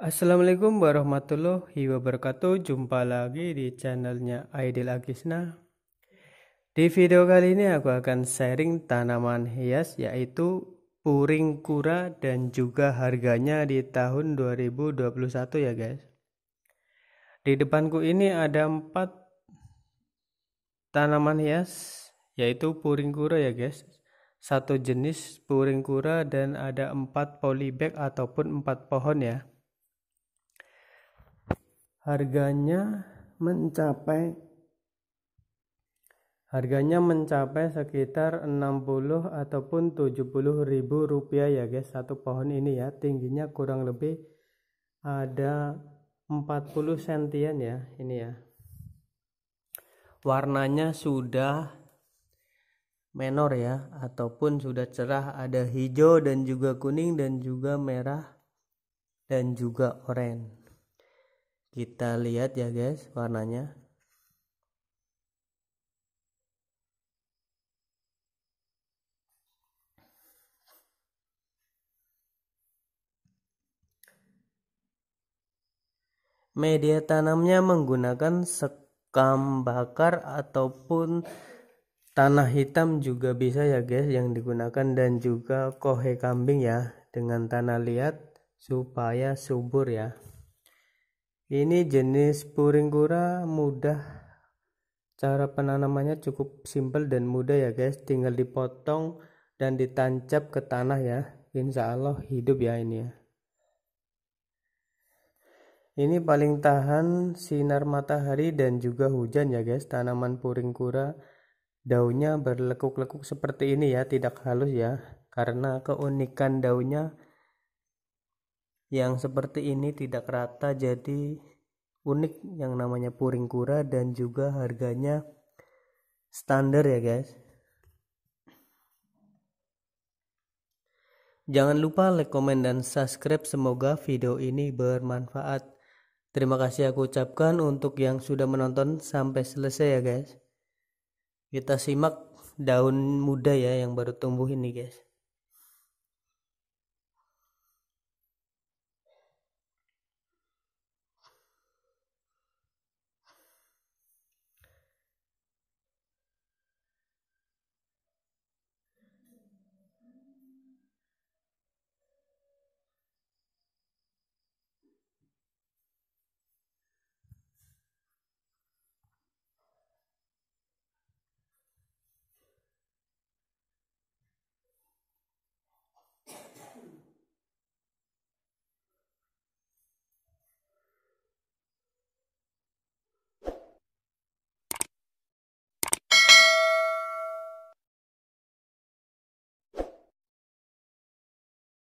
Assalamualaikum warahmatullahi wabarakatuh Jumpa lagi di channelnya Aidil Agisna Di video kali ini aku akan sharing tanaman hias yaitu puring kura dan juga harganya di tahun 2021 ya guys Di depanku ini ada 4 tanaman hias yaitu puring kura ya guys satu jenis puring kura dan ada 4 polybag ataupun 4 pohon ya harganya mencapai harganya mencapai sekitar 60 ataupun 70 ribu rupiah ya guys satu pohon ini ya tingginya kurang lebih ada 40 sentian ya ini ya warnanya sudah menor ya ataupun sudah cerah ada hijau dan juga kuning dan juga merah dan juga oranye kita lihat ya guys warnanya media tanamnya menggunakan sekam bakar ataupun tanah hitam juga bisa ya guys yang digunakan dan juga kohe kambing ya dengan tanah liat supaya subur ya ini jenis puringkura mudah cara penanamannya cukup simpel dan mudah ya guys tinggal dipotong dan ditancap ke tanah ya insya Allah hidup ya ini ya ini paling tahan sinar matahari dan juga hujan ya guys tanaman puringkura daunnya berlekuk-lekuk seperti ini ya tidak halus ya karena keunikan daunnya yang seperti ini tidak rata jadi unik yang namanya puring kura dan juga harganya standar ya guys jangan lupa like comment dan subscribe semoga video ini bermanfaat terima kasih aku ucapkan untuk yang sudah menonton sampai selesai ya guys kita simak daun muda ya yang baru tumbuh ini guys